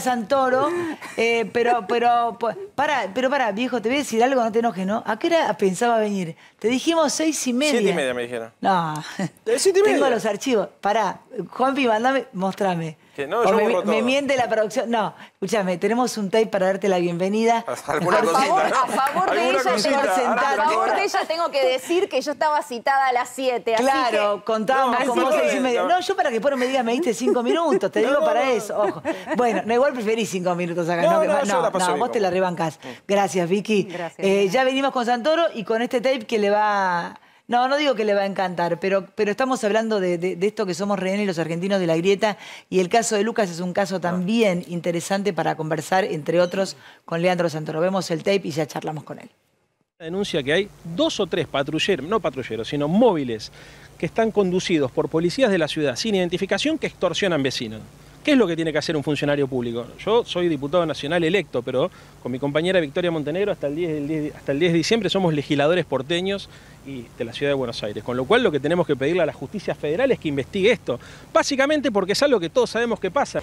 Santoro, eh, pero, pero, para, pero para, viejo, te voy a decir algo, no te enojes, ¿no? ¿A qué hora pensaba venir? Te dijimos seis y media. Siete y media me dijeron. No. Eh, Tengo los archivos. Pará, Juanpi, mandame, mostrame me, miente la producción. No, escúchame, tenemos un tape para darte la bienvenida. A favor, a favor de ella, a de tengo que decir que yo estaba citada a las 7. Claro, contábamos no, vos. medio. No, yo para que por me me diste 5 minutos, te digo para eso, Bueno, no, igual preferís 5 minutos acá. No, no, vos te la rebancás. Mm. Gracias, Vicky. Eh, ya venimos con Santoro y con este tape que le va no, no digo que le va a encantar, pero, pero estamos hablando de, esto que somos rehenes los argentinos de la grieta y el caso de Lucas es un caso también interesante para conversar, entre otros, con Leandro Santoro. Vemos el tape y ya charlamos con él. Denuncia que hay dos o tres patrulleros, no patrulleros, sino móviles que están conducidos por policías de la ciudad sin identificación que extorsionan vecinos. ¿Qué es lo que tiene que hacer un funcionario público? Yo soy diputado nacional electo, pero con mi compañera Victoria Montenegro hasta el 10, de diciembre somos legisladores porteños y de la ciudad de Buenos Aires. Con lo cual lo que tenemos que pedirle a la justicia federal es que investigue esto. Básicamente porque es algo que todos sabemos que pasa.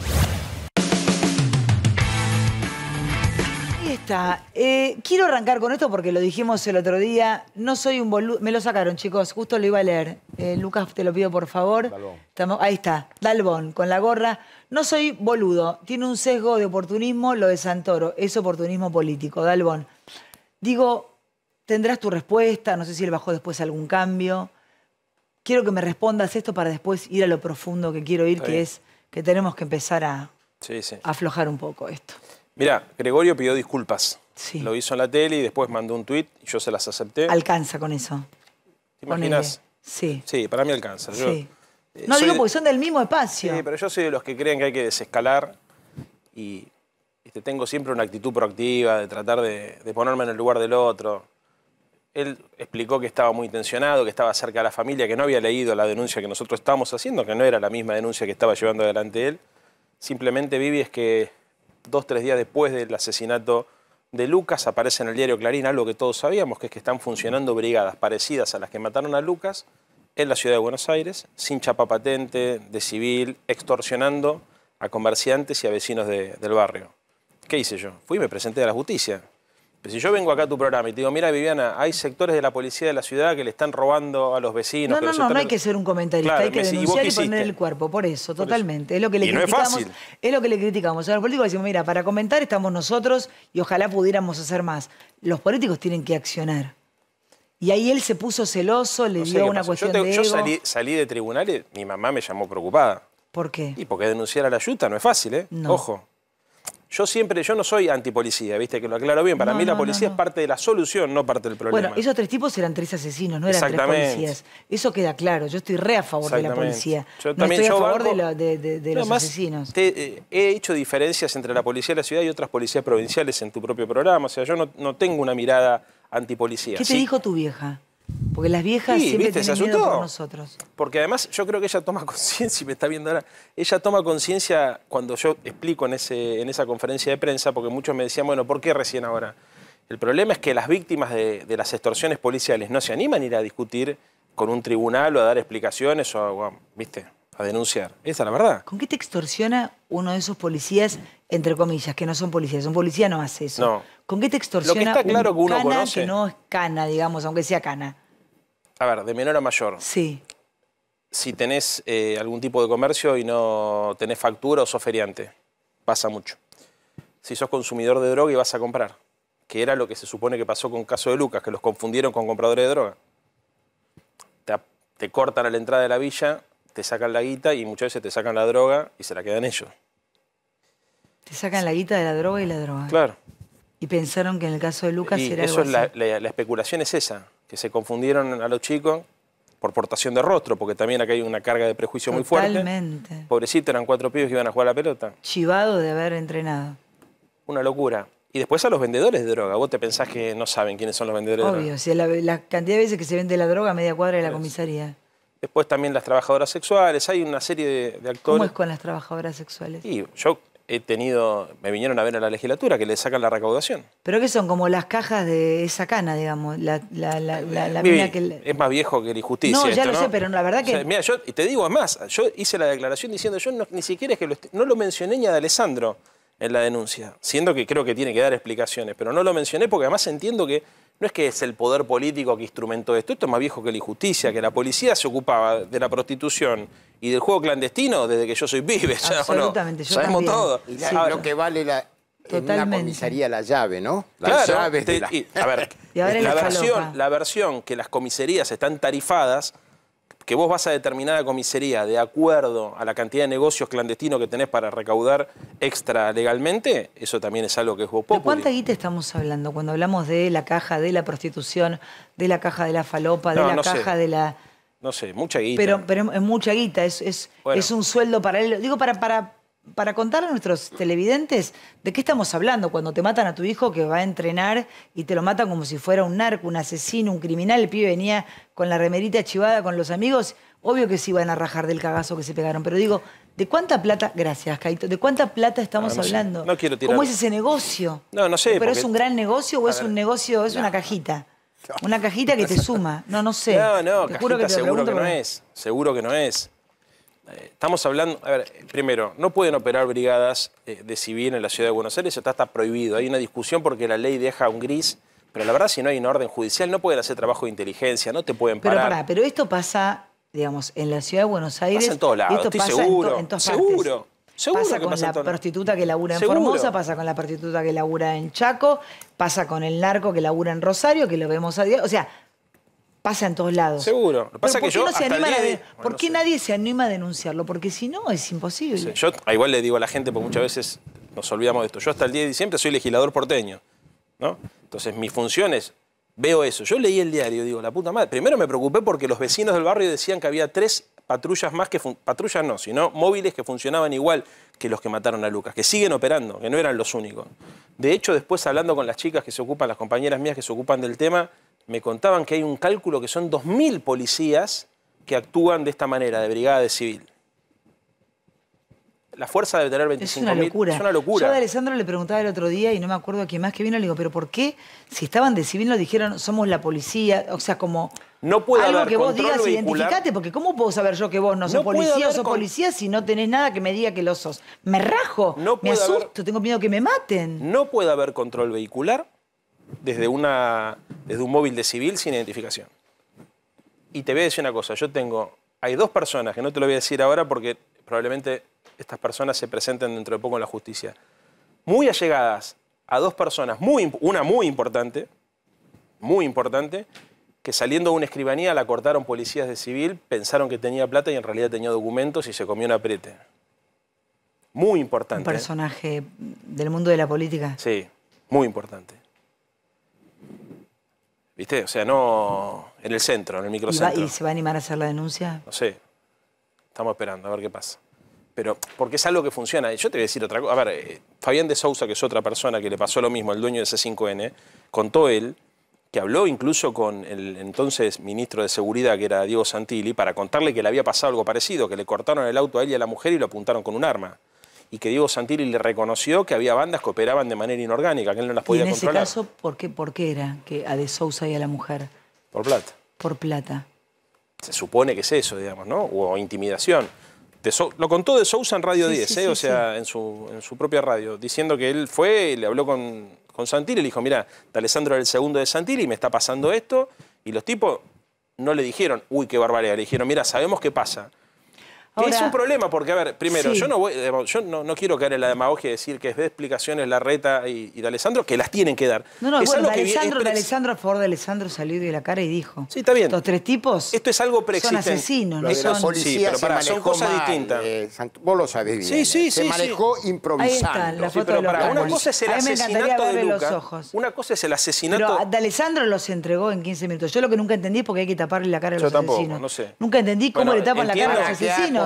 está Eh, quiero arrancar con esto porque lo dijimos el otro día. No soy un boludo. Me lo sacaron, chicos. Justo lo iba a leer. Eh, Lucas, te lo pido por favor. Estamos... Ahí está. Dalbón, con la gorra. No soy boludo. Tiene un sesgo de oportunismo lo de Santoro. Es oportunismo político. Dalbón. Digo, tendrás tu respuesta. No sé si él bajó después algún cambio. Quiero que me respondas esto para después ir a lo profundo que quiero ir, que es que tenemos que empezar a aflojar un poco esto. Mirá, Gregorio pidió disculpas. Sí. Lo hizo en la tele y después mandó un tuit y yo se las acepté. Alcanza con eso. ¿Te imaginas? Sí. Sí, para mí alcanza. sí. Eh, no digo porque son del mismo espacio. Sí, pero yo soy de los que creen que hay que desescalar y este, tengo siempre una actitud proactiva de tratar de, ponerme en el lugar del otro. Él explicó que estaba muy intencionado, que estaba cerca de la familia, que no había leído la denuncia que nosotros estábamos haciendo, que no era la misma denuncia que estaba llevando adelante él. Simplemente, Vivi, es que dos, tres días después del asesinato de Lucas, aparece en el diario Clarín algo que todos sabíamos, que es que están funcionando brigadas parecidas a las que mataron a Lucas en la ciudad de Buenos Aires, sin chapa patente, de civil, extorsionando a comerciantes y a vecinos del barrio. ¿Qué hice yo? Fui y me presenté a la justicia. Pues si yo vengo acá a tu programa y te digo, mira Viviana, hay sectores de la policía de la ciudad que le están robando a los vecinos. No, no, no, no hay que ser un comentarista, hay que denunciar y, poner el cuerpo, por eso, totalmente. Es lo que le y criticamos. No es, fácil. es lo que le criticamos. A los políticos decimos, mira, para comentar estamos nosotros y ojalá pudiéramos hacer más. Los políticos tienen que accionar. Y ahí él se puso celoso, le dio una cuestión de ego. Yo salí, de tribunales, mi mamá me llamó preocupada. ¿Por qué? Y porque denunciar a la ayuda no es fácil, ¿eh? Ojo. Yo siempre, yo no soy antipolicía, viste, que lo aclaro bien. Para mí la policía es parte de la solución, no parte del problema. Bueno, esos tres tipos eran tres asesinos, no eran tres policías. Eso queda claro. Yo estoy re a favor de la policía. Yo también estoy a favor de, los asesinos. Eh, he hecho diferencias entre la policía de la ciudad y otras policías provinciales en tu propio programa. O sea, yo no, tengo una mirada antipolicía. ¿Qué te dijo tu vieja? Porque las viejas siempre tienen miedo por nosotros. Porque además yo creo que ella toma conciencia, y me está viendo ahora, ella toma conciencia cuando yo explico en, ese, en esa conferencia de prensa, porque muchos me decían, bueno, ¿por qué recién ahora? El problema es que las víctimas de, las extorsiones policiales no se animan a ir a discutir con un tribunal o a dar explicaciones o a, ¿viste? a denunciar. Esa es la verdad. ¿Con qué te extorsiona uno de esos policías, entre comillas, que no son policías? Un policía no hace eso. ¿Con qué te extorsiona Lo que está claro que uno no es cana, digamos, aunque sea cana? a ver, de menor a mayor. Sí. Si tenés eh, algún tipo de comercio y no tenés factura o sos feriante, pasa mucho. Si sos consumidor de droga y vas a comprar, que era lo que se supone que pasó con el caso de Lucas, que los confundieron con compradores de droga. Te, cortan a la entrada de la villa, te sacan la guita y muchas veces te sacan la droga y se la quedan ellos. Te sacan la guita de la droga y la droga. Claro. Y pensaron que en el caso de Lucas era eso la especulación es esa que se confundieron a los chicos por portación de rostro, porque también acá hay una carga de prejuicio muy fuerte. Pobrecito, eran cuatro pibes que iban a jugar a la pelota. Chivado de haber entrenado. Una locura. Y después a los vendedores de droga. ¿Vos te pensás que no saben quiénes son los vendedores de droga? Obvio, sea, la, cantidad de veces que se vende la droga a media cuadra de la comisaría. Después también las trabajadoras sexuales, hay una serie de, de actores. ¿Cómo es con las trabajadoras sexuales? Y yo he tenido, me vinieron a ver a la legislatura, que le sacan la recaudación. ¿Pero que son? Como las cajas de esa cana, digamos, la, Es más viejo que la injusticia. No, ya lo sé, pero la verdad que... mira, yo te digo, además, más, yo hice la declaración diciendo, yo ni siquiera es que no lo mencioné ni a Alessandro en la denuncia, siendo que creo que tiene que dar explicaciones, pero no lo mencioné porque además entiendo que no es que es el poder político que instrumentó esto, esto es más viejo que la injusticia, que la policía se ocupaba de la prostitución y del juego clandestino desde que yo soy vive. Absolutamente, yo Sabemos todo. lo que vale la, comisaría la llave, ¿no? La claro, llave de a ver, la versión que las comisarías están tarifadas que vos vas a determinada comisaría de acuerdo a la cantidad de negocios clandestinos que tenés para recaudar extra legalmente, eso también es algo que es vos ¿De cuánta guita estamos hablando cuando hablamos de la caja de la prostitución, de la caja de la falopa, de la caja de la... No sé, mucha guita. Pero, pero es mucha guita, es, es, un sueldo paralelo. Digo, para para contar a nuestros televidentes de qué estamos hablando cuando te matan a tu hijo que va a entrenar y te lo matan como si fuera un narco, un asesino, un criminal. El pibe venía con la remerita chivada con los amigos. Obvio que se iban a rajar del cagazo que se pegaron, pero digo, ¿de cuánta plata? Gracias, Caito. ¿De cuánta plata estamos hablando? No quiero tirar. ¿Cómo es ese negocio? No, no sé. ¿Pero es un gran negocio o es un negocio, es una cajita? Una cajita que te suma. No, no sé. No, no, seguro que no es. Seguro que no es. Eh, estamos hablando, a ver, primero, no pueden operar brigadas eh, de civil en la ciudad de Buenos Aires, está, está prohibido. Hay una discusión porque la ley deja un gris, pero la verdad, si no hay una orden judicial, no pueden hacer trabajo de inteligencia, no te pueden parar. Pero esto pasa, digamos, en la ciudad de Buenos Aires. en todos lados, esto pasa seguro. En, seguro. Seguro pasa con la prostituta que labura en Formosa, pasa con la prostituta que labura en Chaco, pasa con el narco que labura en Rosario, que lo vemos a dios. O sea, pasa en todos lados. Seguro. ¿por, qué nadie se anima a denunciarlo? Porque si no, es imposible. Yo igual le digo a la gente, porque muchas veces nos olvidamos de esto. Yo hasta el día de diciembre soy legislador porteño. ¿no? Entonces, mis funciones, veo eso. Yo leí el diario, digo, la puta madre. Primero me preocupé porque los vecinos del barrio decían que había tres patrullas más que. Patrullas no, sino móviles que funcionaban igual que los que mataron a Lucas, que siguen operando, que no eran los únicos. De hecho, después hablando con las chicas que se ocupan, las compañeras mías que se ocupan del tema me contaban que hay un cálculo que son 2.000 policías que actúan de esta manera, de brigada de civil. La fuerza debe tener 25.000. Es una locura. Es una locura. Yo a Alessandro le preguntaba el otro día y no me acuerdo a quién más que vino, le digo, pero ¿por qué si estaban de civil nos dijeron somos la policía? O sea, como no puede algo que vos digas, identificate, porque ¿cómo puedo saber yo que vos no sos policía o sos policía si no tenés nada que me diga que lo sos? Me rajo, me asusto, tengo miedo que me maten. No puede haber control vehicular desde, una, desde un móvil de civil sin identificación. Y te voy a decir una cosa, yo tengo, hay dos personas, que no te lo voy a decir ahora porque probablemente estas personas se presenten dentro de poco en la justicia, muy allegadas a dos personas, muy, una muy importante, muy importante, que saliendo de una escribanía la cortaron policías de civil, pensaron que tenía plata y en realidad tenía documentos y se comió un aprete Muy importante. Un ¿eh? personaje del mundo de la política. Sí, muy importante. ¿Viste? O sea, no en el centro, en el microcentro. ¿Y, se va a animar a hacer la denuncia? No sé. Estamos esperando a ver qué pasa. Pero, porque es algo que funciona. Yo te voy a decir otra cosa. A ver, eh, Fabián de Sousa, que es otra persona que le pasó lo mismo, el dueño de C5N, contó él que habló incluso con el entonces ministro de Seguridad, que era Diego Santilli, para contarle que le había pasado algo parecido, que le cortaron el auto a él y a la mujer y lo apuntaron con un arma y que Diego Santilli le reconoció que había bandas que operaban de manera inorgánica, que él no las podía controlar. ¿Y en ese caso ¿por qué, por qué era que a De Sousa y a la mujer? Por plata. Por plata. Se supone que es eso, digamos, ¿no? O intimidación. lo contó De Sousa en Radio 10, ¿eh? o sea, en su, en, su, propia radio, diciendo que él fue y le habló con, con Santilli y le dijo, mira, Alessandro era el segundo de Santilli, me está pasando esto, y los tipos no le dijeron, uy, qué barbaridad, le dijeron, mira, sabemos qué pasa, que es un problema porque, a ver, primero, yo, no, voy, yo no, no, quiero caer en la demagogia y decir que es de explicaciones la reta y, y de Alessandro, que las tienen que dar. No, no, es bueno, algo Alessandro, Alessandro, a favor de Alessandro salió de la cara y dijo. Sí, está bien. los tres tipos. Esto es algo preexistente. Son asesinos, ¿no? Son... sí, pero para, son cosas distintas. Eh, vos lo sabés bien. Eh. Sí, sí, sí. Se manejó improvisando. pero para, una cosa es el asesinato de Los ojos. Una cosa es el asesinato. Pero de Alessandro los entregó en 15 minutos. Yo lo que nunca entendí es porque hay que taparle la cara a los asesinos. Yo tampoco, no sé. Nunca entendí cómo le tapan la cara a los asesinos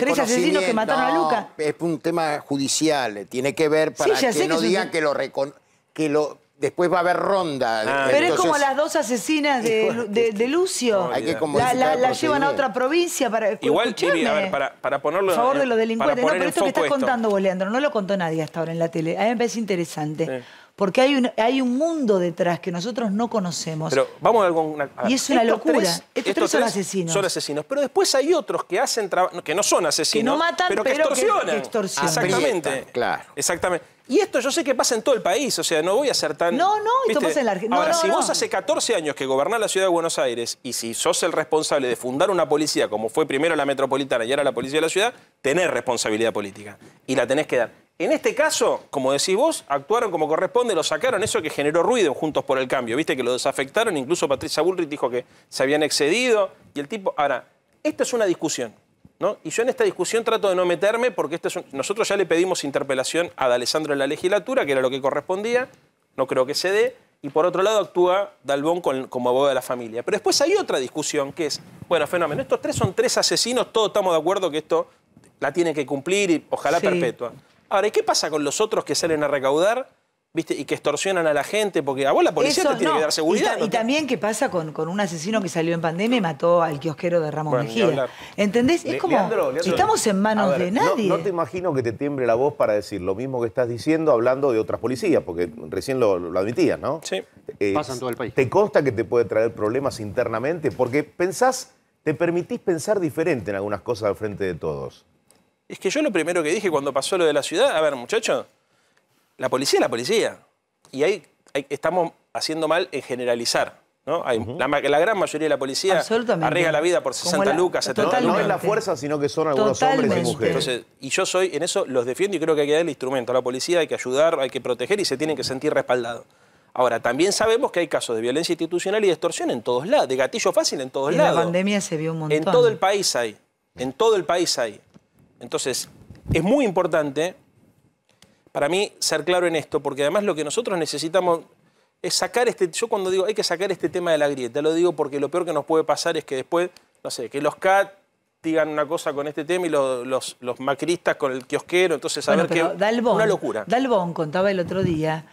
tres asesinos que mataron a Luca. Es un tema judicial, eh, tiene que ver para que no digan que lo recon... que lo después va a haber ronda. Ah, eh, pero es como las dos asesinas de, Lucio. la, llevan a otra provincia para. Igual, Chile, a ver, para, para ponerlo. A favor de los delincuentes. No, pero esto que estás contando vos, no lo contó nadie hasta ahora en la tele. A mí me parece interesante porque hay un, hay un mundo detrás que nosotros no conocemos. Pero vamos a y es una locura. estos, tres son asesinos. Son asesinos, pero después hay otros que hacen trabajo... que no son asesinos, que no matan, pero, que extorsionan. Exactamente. claro. Exactamente. Y esto yo sé que pasa en todo el país, o sea, no voy a ser tan... No, no, esto pasa en la Ahora, si vos hace 14 años que gobernás la ciudad de Buenos Aires y si sos el responsable de fundar una policía como fue primero la metropolitana y ahora la policía de la ciudad, tenés responsabilidad política y la tenés que dar. En este caso, como decís vos, actuaron como corresponde, lo sacaron, eso que generó ruido Juntos por el Cambio, viste que lo desafectaron, incluso Patricia Bullrich dijo que se habían excedido, y el tipo, ahora, esta es una discusión, ¿no? Y yo en esta discusión trato de no meterme porque esto nosotros ya le pedimos interpelación a Alessandro en la legislatura, que era lo que correspondía, no creo que se dé, y por otro lado actúa Dalbón como abogado de la familia. Pero después hay otra discusión que es, bueno, fenómeno, estos tres son tres asesinos, todos estamos de acuerdo que esto la tiene que cumplir y ojalá perpetua. Ahora, ¿y qué pasa con los otros que salen a recaudar? ¿Viste? Y que extorsionan a la gente, porque a ah, vos la policía te tiene que dar seguridad. Y, también qué pasa con, un asesino que salió en pandemia y mató al kiosquero de Ramón Mejía. ¿Entendés? es como, Leandro, estamos en manos de nadie. No, te imagino que te tiemble la voz para decir lo mismo que estás diciendo hablando de otras policías, porque recién lo, admitías, ¿no? Sí, eh, pasa en todo el país. ¿Te consta que te puede traer problemas internamente? Porque pensás, te permitís pensar diferente en algunas cosas al frente de todos. Es que yo lo primero que dije cuando pasó lo de la ciudad, a ver, muchachos, la policía es la policía. Y ahí, estamos haciendo mal en generalizar. ¿no? Hay, la, gran mayoría de la policía arriesga la vida por 60 lucas, 70 no, es la fuerza, sino que son algunos hombres y mujeres. y yo soy, en eso los defiendo y creo que hay que dar el instrumento a la policía, hay que ayudar, hay que proteger y se tienen que sentir respaldados. Ahora, también sabemos que hay casos de violencia institucional y de extorsión en todos lados, de gatillo fácil en todos lados. En la pandemia se vio un montón. En todo el país hay, en todo el país hay. Entonces, es muy importante para mí ser claro en esto, porque además lo que nosotros necesitamos es sacar este, yo cuando digo hay que sacar este tema de la grieta, lo digo porque lo peor que nos puede pasar es que después, no sé, que los CAT digan una cosa con este tema y los, macristas con el kiosquero, entonces a ver qué... Dalbón, una locura. Dalbón contaba el otro día,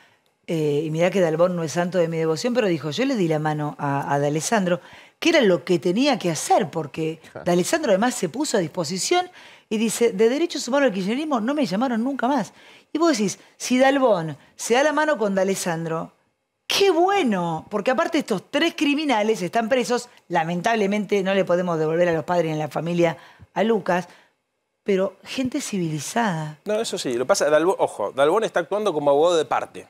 eh, y mirá que Dalbón no es santo de mi devoción, pero dijo, yo le di la mano a, a D'Alessandro, que era lo que tenía que hacer, porque D'Alessandro además se puso a disposición y dice, de derechos humanos al kirchnerismo no me llamaron nunca más. Y vos decís, si Dalbón se da la mano con D'Alessandro, qué bueno, porque aparte estos tres criminales están presos, lamentablemente no le podemos devolver a los padres a la familia a Lucas, pero gente civilizada. No, eso sí, lo pasa, Dalbón, ojo, Dalbón está actuando como abogado de parte.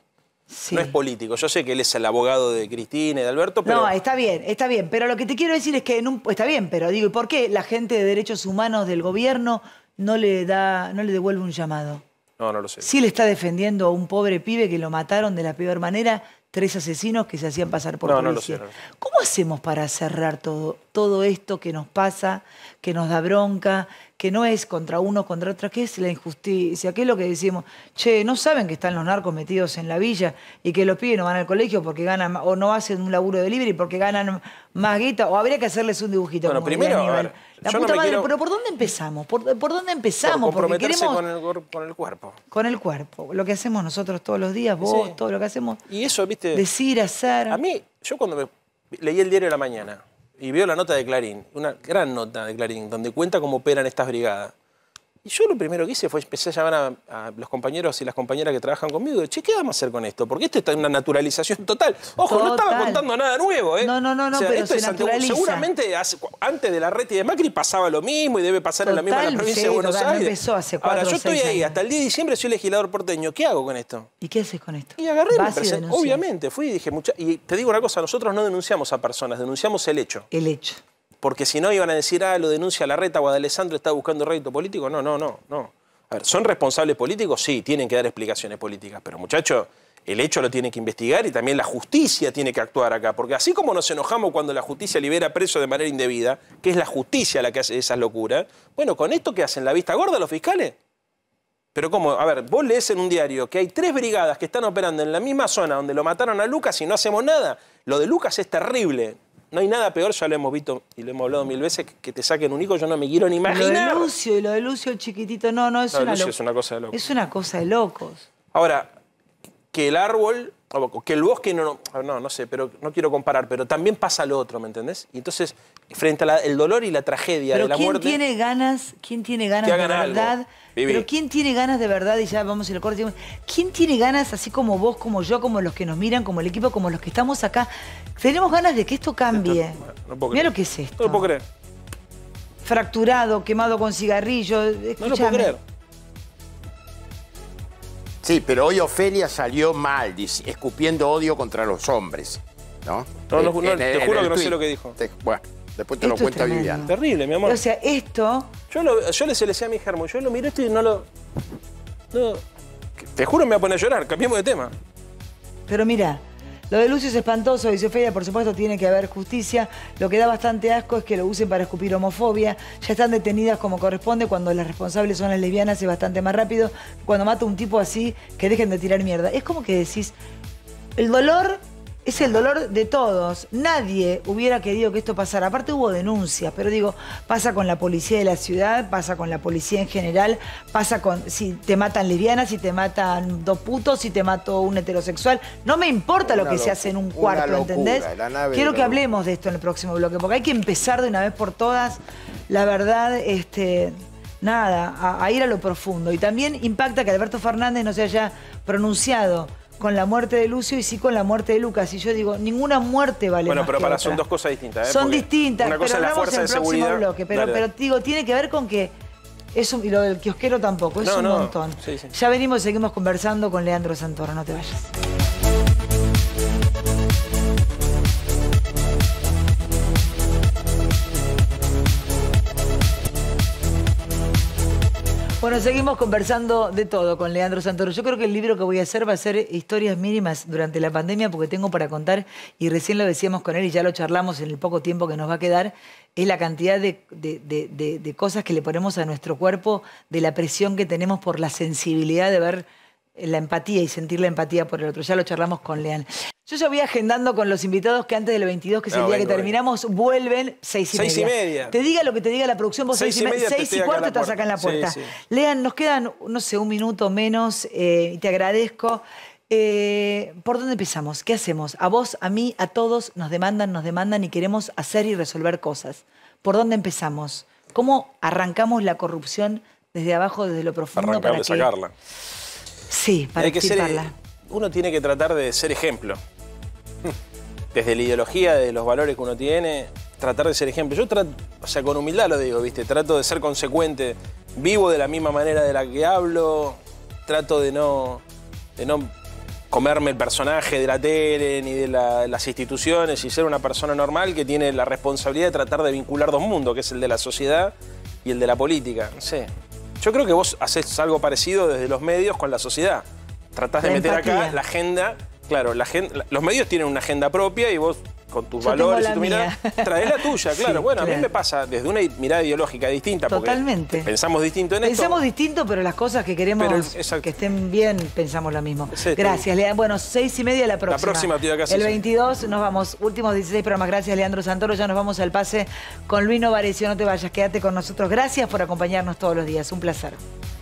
No es político. Yo sé que él es el abogado de Cristina y de Alberto, pero... No, está bien, está bien. Pero lo que te quiero decir es que está bien, pero digo, ¿y por qué la gente de derechos humanos del gobierno no le, da, no le devuelve un llamado? No, no lo sé. Si le está defendiendo a un pobre pibe que lo mataron de la peor manera, tres asesinos que se hacían pasar por policía. No no lo sé. ¿Cómo hacemos para cerrar todo, todo esto que nos pasa, que nos da bronca, que no es contra uno, contra otro, que es la injusticia, que es lo que decimos, che, no saben que están los narcos metidos en la villa y que los pibes no van al colegio porque ganan, o no hacen un laburo de libre porque ganan más guita, o habría que hacerles un dibujito. Bueno, primero, la puta madre, pero ¿por dónde empezamos? ¿Por, dónde empezamos? porque queremos... con, el, cuerpo. Con el cuerpo, lo que hacemos nosotros todos los días, vos, todo lo que hacemos. Y eso, viste... Decir, hacer... A mí, yo cuando leí el diario de la mañana, y veo la nota de Clarín, una gran nota de Clarín, donde cuenta cómo operan estas brigadas yo lo primero que hice fue empecé a llamar a, los compañeros y las compañeras que trabajan conmigo che, ¿qué vamos a hacer con esto? Porque esto está en una naturalización total. Ojo, no estaba contando nada nuevo, ¿eh? No, no, no, no, pero esto es naturaliza. Seguramente antes de la y de Macri pasaba lo mismo y debe pasar en la misma provincia de Buenos Aires. empezó Ahora, yo estoy ahí, hasta el día de diciembre soy legislador porteño. ¿Qué hago con esto? ¿Y qué haces con esto? Y agarré Obviamente, fui y dije, mucha... y te digo una cosa, nosotros no denunciamos a personas, denunciamos el hecho. El hecho porque si no iban a decir, ah, lo denuncia la reta o Alessandro está buscando rédito político. No, no, no, no. A ver, ¿son responsables políticos? Sí, tienen que dar explicaciones políticas, pero muchachos, el hecho lo tiene que investigar y también la justicia tiene que actuar acá, porque así como nos enojamos cuando la justicia libera presos de manera indebida, que es la justicia la que hace esas locuras, bueno, con esto que hacen la vista gorda los fiscales. Pero cómo, a ver, vos lees en un diario que hay tres brigadas que están operando en la misma zona donde lo mataron a Lucas y no hacemos nada. Lo de Lucas es terrible. No hay nada peor, ya lo hemos visto y lo hemos hablado mil veces, que te saquen un hijo, yo no me quiero ni imaginar. Lo de Lucio lo de Lucio el chiquitito, no, no, es, una, es una cosa de locos. Es una cosa de locos. Ahora, que el árbol, que el bosque, no, no, no sé, pero no quiero comparar, pero también pasa lo otro, ¿me entendés? Y entonces frente al dolor y la tragedia de la ¿quién Tiene ganas, ¿Quién tiene ganas de verdad? pero ¿quién tiene ganas de verdad? Y ya vamos en el corte. ¿Quién tiene ganas, así como vos, como yo, como los que nos miran, como el equipo, como los que estamos acá? Tenemos ganas de que esto cambie. Mira lo que es esto. No lo puedo creer. Fracturado, quemado con cigarrillo. Escuchame. No lo puedo creer. Sí, pero hoy Ofelia salió mal, escupiendo odio contra los hombres. ¿no? te juro que no sé lo que dijo. Después te lo cuenta Viviana. Terrible, mi amor. O sea, esto... Yo, lo, yo le decía a mi germo, yo lo miré esto y no lo... No, te juro me voy a poner a llorar, cambiemos de tema. Pero mira, lo de Lucio es espantoso, dice Feria, por supuesto tiene que haber justicia. Lo que da bastante asco es que lo usen para escupir homofobia. Ya están detenidas como corresponde cuando las responsables son las lesbianas es bastante más rápido. Cuando mata un tipo así, que dejen de tirar mierda. Es como que decís, el dolor es el dolor de todos. Nadie hubiera querido que esto pasara. Aparte hubo denuncias, pero digo, pasa con la policía de la ciudad, pasa con la policía en general, pasa con si te matan lesbianas, si te matan dos putos, si te mató un heterosexual. No me importa lo que se hace en un cuarto, ¿entendés? Quiero que hablemos de esto en el próximo bloque, porque hay que empezar de una vez por todas, la verdad, este nada, a, ir a lo profundo. Y también impacta que Alberto Fernández no se haya pronunciado con la muerte de Lucio y sí con la muerte de Lucas. Y yo digo, ninguna muerte vale Bueno, pero para son dos cosas distintas. ¿eh? Son distintas, pero hablamos en de seguridad. Bloque, pero, pero digo, tiene que ver con que es y lo del kiosquero tampoco, es un montón. Ya venimos y seguimos conversando con Leandro Santoro, no te vayas. Bueno, seguimos conversando de todo con Leandro Santoro. Yo creo que el libro que voy a hacer va a ser historias mínimas durante la pandemia porque tengo para contar, y recién lo decíamos con él y ya lo charlamos en el poco tiempo que nos va a quedar, es la cantidad de, de cosas que le ponemos a nuestro cuerpo, de la presión que tenemos por la sensibilidad de ver la empatía y sentir la empatía por el otro. Ya lo charlamos con Lean. Yo ya voy agendando con los invitados que antes del 22, que es el día que terminamos, vuelven seis y media. y media. Te diga lo que te diga la producción, vos seis, y media, seis y cuarto estás acá en la puerta. Lean, nos quedan, no sé, un minuto menos eh, y te agradezco. Eh, ¿Por dónde empezamos? ¿Qué hacemos? A vos, a mí, a todos nos demandan, nos demandan y queremos hacer y resolver cosas. ¿Por dónde empezamos? ¿Cómo arrancamos la corrupción desde abajo, desde lo profundo? de sacarla. Sí, para hay eh, Uno tiene que tratar de ser ejemplo. Desde la ideología, de los valores que uno tiene, tratar de ser ejemplo. Yo trato, o sea, con humildad lo digo, ¿viste? Trato de ser consecuente. Vivo de la misma manera de la que hablo. Trato de no, de no comerme el personaje de la tele ni de las instituciones y ser una persona normal que tiene la responsabilidad de tratar de vincular dos mundos, que es el de la sociedad y el de la política. Yo creo que vos haces algo parecido desde los medios con la sociedad. Tratás de meter acá la agenda. Claro, la los medios tienen una agenda propia y vos con tus valores y tu mirada, traes la tuya, claro. bueno, a mí me pasa desde una mirada ideológica distinta. Totalmente. pensamos distinto en esto. Pensamos distinto, pero las cosas que queremos que estén bien, pensamos lo mismo. Gracias, Leandro. Bueno, seis y media la próxima. La próxima, El 22 nos vamos. Últimos 16 programas. Gracias, Leandro Santoro. Ya nos vamos al pase con Luis Novarecio. No te vayas, quédate con nosotros. Gracias por acompañarnos todos los días. Un placer.